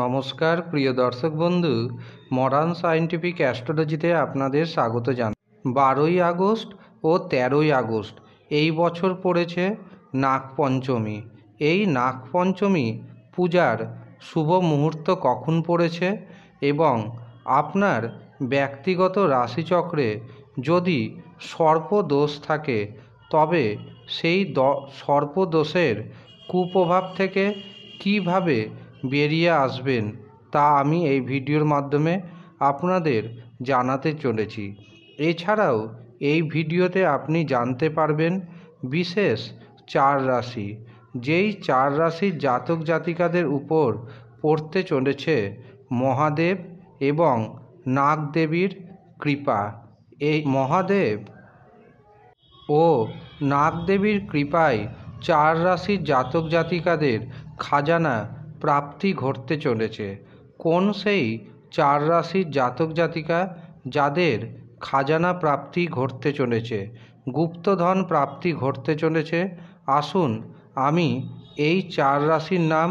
নমস্কার প্রিয় দর্শক বন্ধু মডার্ন সায়েন্টিফিক অ্যাস্ট্রোলজিতে আপনাদের স্বাগত জান বারোই আগস্ট ও তেরোই আগস্ট এই বছর পড়েছে নাগপঞ্চমী এই নাগপঞ্চমী পূজার শুভ মুহূর্ত কখন পড়েছে এবং আপনার ব্যক্তিগত রাশিচক্রে যদি সর্পদোষ থাকে তবে সেই দ সর্পদোষের কুপ্রভাব থেকে কিভাবে বেরিয়ে আসবেন তা আমি এই ভিডিওর মাধ্যমে আপনাদের জানাতে চলেছি এছাড়াও এই ভিডিওতে আপনি জানতে পারবেন বিশেষ চার রাশি যেই চার রাশির জাতক জাতিকাদের উপর পড়তে চলেছে মহাদেব এবং নাগদেবীর কৃপা এই মহাদেব ও নাগদেবীর কৃপায় চার রাশির জাতক জাতিকাদের খাজানা প্রাপ্তি ঘটতে চলেছে কোন সেই চার রাশির জাতক জাতিকা যাদের খাজানা প্রাপ্তি ঘটতে চলেছে গুপ্তধন প্রাপ্তি ঘটতে চলেছে আসুন আমি এই চার রাশির নাম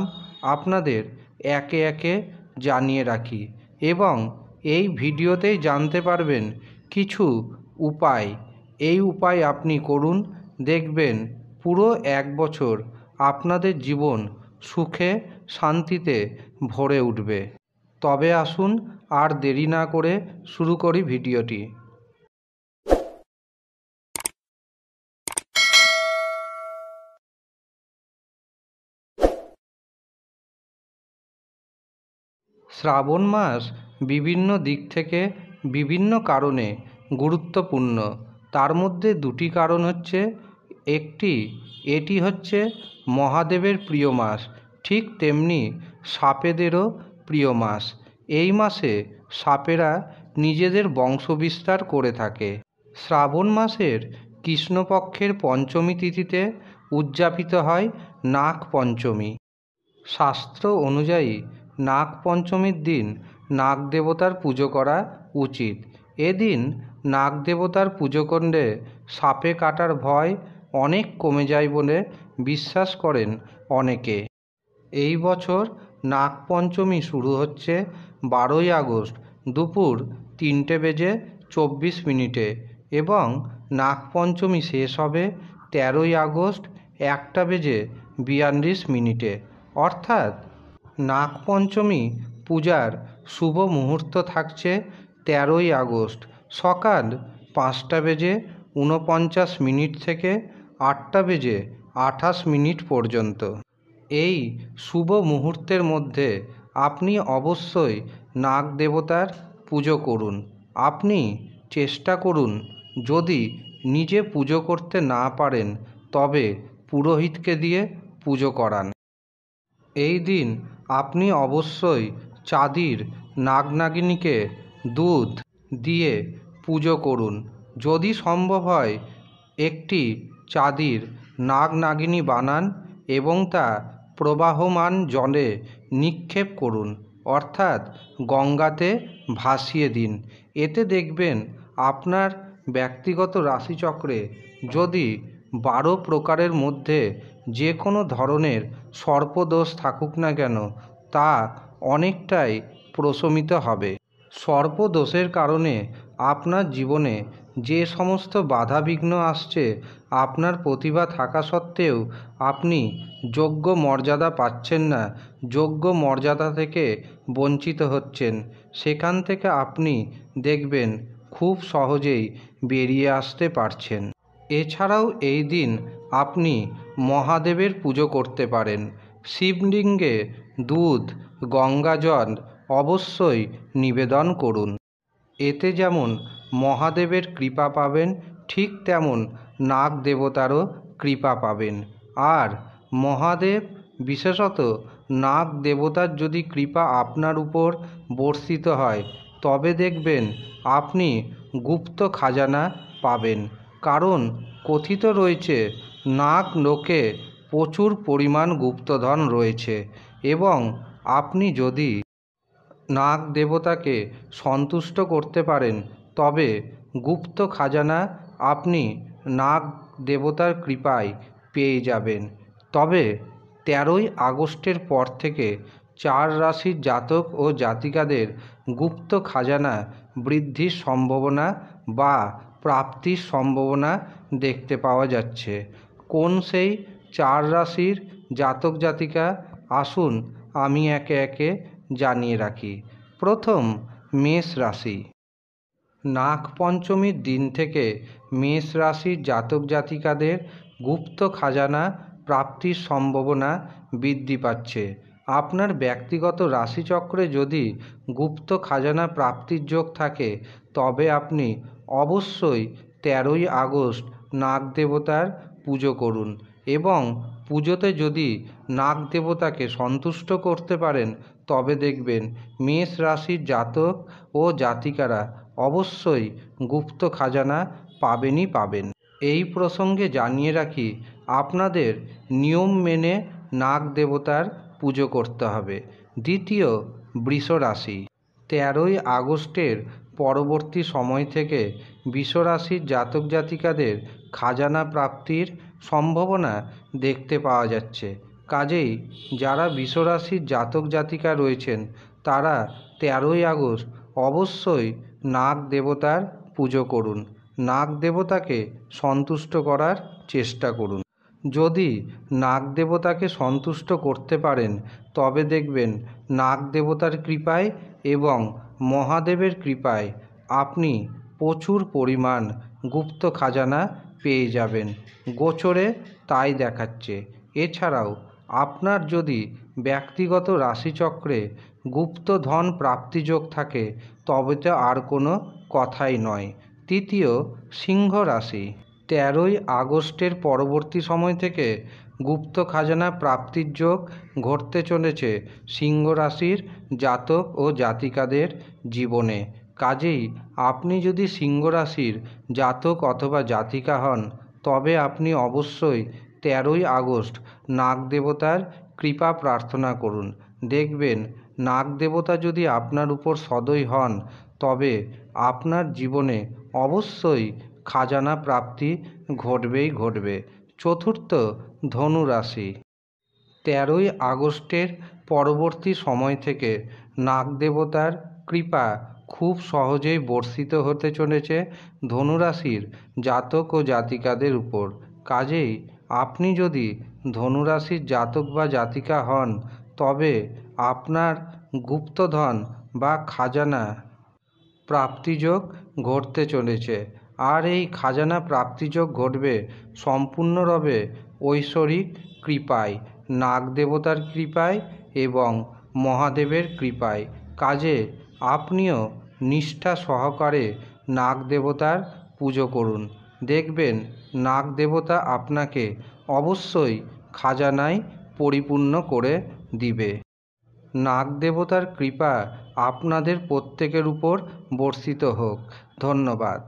আপনাদের একে একে জানিয়ে রাখি এবং এই ভিডিওতেই জানতে পারবেন কিছু উপায় এই উপায় আপনি করুন দেখবেন পুরো এক বছর আপনাদের জীবন সুখে শান্তিতে ভরে উঠবে তবে আসুন আর দেরি না করে শুরু করি ভিডিওটি শ্রাবণ মাস বিভিন্ন দিক থেকে বিভিন্ন কারণে গুরুত্বপূর্ণ তার মধ্যে দুটি কারণ হচ্ছে একটি এটি হচ্ছে মহাদেবের প্রিয় মাস ঠিক তেমনি সাপেদেরও প্রিয় মাস এই মাসে সাপেরা নিজেদের বংশ বিস্তার করে থাকে শ্রাবণ মাসের কৃষ্ণপক্ষের পঞ্চমী তিথিতে উদযাপিত হয় নাগ পঞ্চমী শাস্ত্র অনুযায়ী নাগ পঞ্চমীর দিন নাগ দেবতার পুজো করা উচিত এদিন নাগ দেবতার পুজো করলে সাপে কাটার ভয় অনেক কমে যায় বলে বিশ্বাস করেন অনেকে এই বছর নাগপঞ্চমী শুরু হচ্ছে বারোই আগস্ট দুপুর তিনটে বেজে চব্বিশ মিনিটে এবং নাগপঞ্চমী শেষ হবে তেরোই আগস্ট একটা বেজে বিয়াল্লিশ মিনিটে অর্থাৎ নাগপঞ্চমী পূজার শুভ মুহূর্ত থাকছে তেরোই আগস্ট সকাল পাঁচটা বেজে ঊনপঞ্চাশ মিনিট থেকে আটটা বেজে আঠাশ মিনিট পর্যন্ত এই শুভ মুহূর্তের মধ্যে আপনি অবশ্যই নাগ দেবতার পুজো করুন আপনি চেষ্টা করুন যদি নিজে পুজো করতে না পারেন তবে পুরোহিতকে দিয়ে পুজো করান এই দিন আপনি অবশ্যই চাঁদির নাগনাগিনীকে দুধ দিয়ে পুজো করুন যদি সম্ভব হয় একটি চাঁদির নাগনাগিনী বানান এবং তা প্রবাহমান জলে নিক্ষেপ করুন অর্থাৎ গঙ্গাতে ভাসিয়ে দিন এতে দেখবেন আপনার ব্যক্তিগত রাশিচক্রে যদি বারো প্রকারের মধ্যে যে কোনো ধরনের সর্পদোষ থাকুক না কেন তা অনেকটাই প্রশমিত হবে সর্পদোষের কারণে আপনার জীবনে যে সমস্ত বাধা বিঘ্ন আসছে আপনার প্রতিভা থাকা সত্ত্বেও আপনি যোগ্য মর্যাদা পাচ্ছেন না যোগ্য মর্যাদা থেকে বঞ্চিত হচ্ছেন সেখান থেকে আপনি দেখবেন খুব সহজেই বেরিয়ে আসতে পারছেন এছাড়াও এই দিন আপনি মহাদেবের পুজো করতে পারেন শিবলিঙ্গে দুধ গঙ্গাজল অবশ্যই নিবেদন করুন এতে যেমন মহাদেবের কৃপা পাবেন ঠিক তেমন নাগ দেবতারও কৃপা পাবেন আর মহাদেব বিশেষত নাগ দেবতার যদি কৃপা আপনার উপর বর্ষিত হয় তবে দেখবেন আপনি গুপ্ত খাজানা পাবেন কারণ কথিত রয়েছে নাক লোকে প্রচুর পরিমাণ গুপ্তধন রয়েছে এবং আপনি যদি নাগ দেবতাকে সন্তুষ্ট করতে পারেন তবে গুপ্ত খাজানা আপনি নাগ দেবতার কৃপায় পেয়ে যাবেন তবে তেরোই আগস্টের পর থেকে চার রাশির জাতক ও জাতিকাদের গুপ্ত খাজানা বৃদ্ধির সম্ভাবনা বা প্রাপ্তির সম্ভাবনা দেখতে পাওয়া যাচ্ছে কোন সেই চার রাশির জাতক জাতিকা আসুন আমি একে একে জানিয়ে রাখি প্রথম মেষ রাশি নাগ পঞ্চমীর দিন থেকে মেষ রাশির জাতক জাতিকাদের গুপ্ত খাজানা প্রাপ্তির সম্ভাবনা বৃদ্ধি পাচ্ছে আপনার ব্যক্তিগত রাশিচক্রে যদি গুপ্ত খাজানা প্রাপ্তির যোগ থাকে তবে আপনি অবশ্যই তেরোই আগস্ট নাগ দেবতার পুজো করুন এবং পুজোতে যদি নাগ দেবতাকে সন্তুষ্ট করতে পারেন তবে দেখবেন মেষ রাশির জাতক ও জাতিকারা অবশ্যই গুপ্ত খাজানা পাবেনই পাবেন এই প্রসঙ্গে জানিয়ে রাখি আপনাদের নিয়ম মেনে নাগ দেবতার পুজো করতে হবে দ্বিতীয় বৃষ রাশি তেরোই আগস্টের পরবর্তী সময় থেকে বিশ্বরাশির জাতক জাতিকাদের খাজানা প্রাপ্তির সম্ভাবনা দেখতে পাওয়া যাচ্ছে কাজেই যারা বিশ্বরাশির জাতক জাতিকা রয়েছেন তারা তেরোই আগস্ট অবশ্যই নাগ দেবতার পুজো করুন নাগ দেবতাকে সন্তুষ্ট করার চেষ্টা করুন যদি নাগ দেবতাকে সন্তুষ্ট করতে পারেন তবে দেখবেন নাগ দেবতার কৃপায় এবং মহাদেবের কৃপায় আপনি প্রচুর পরিমাণ গুপ্ত খাজানা পেয়ে যাবেন গোচরে তাই দেখাচ্ছে এছাড়াও আপনার যদি ব্যক্তিগত রাশিচক্রে গুপ্ত ধন প্রাপ্তিযোগ থাকে তবে তো আর কোনো কথাই নয় তৃতীয় সিংহ রাশি তেরোই আগস্টের পরবর্তী সময় থেকে গুপ্ত খাজানা প্রাপ্তির যোগ ঘটতে চলেছে সিংহ রাশির জাতক ও জাতিকাদের জীবনে কাজেই আপনি যদি সিংহ রাশির জাতক অথবা জাতিকা হন তবে আপনি অবশ্যই তেরোই আগস্ট নাগ দেবতার কৃপা প্রার্থনা করুন দেখবেন নাগ দেবতা যদি আপনার উপর সদয় হন তবে আপনার জীবনে অবশ্যই খাজানা প্রাপ্তি ঘটবেই ঘটবে চতুর্থ ধনু রাশি তেরোই আগস্টের পরবর্তী সময় থেকে নাগ দেবতার কৃপা খুব সহজেই বর্ষিত হতে চলেছে ধনুরাশির জাতক ও জাতিকাদের উপর কাজেই আপনি যদি ধনুরাশির জাতক বা জাতিকা হন তবে আপনার গুপ্তধন বা খাজানা প্রাপ্তিযোগ ঘটতে চলেছে আর এই খাজানা প্রাপ্তিযোগ ঘটবে সম্পূর্ণরূপে ঐশ্বরিক কৃপায় নাগ দেবতার কৃপায় এবং মহাদেবের কৃপায় কাজে আপনিও নিষ্ঠা সহকারে নাগ দেবতার পুজো করুন দেখবেন নাগ দেবতা আপনাকে অবশ্যই খাজানায় পরিপূর্ণ করে দিবে নাগ দেবতার কৃপা আপনাদের প্রত্যেকের উপর বর্ষিত হোক ধন্যবাদ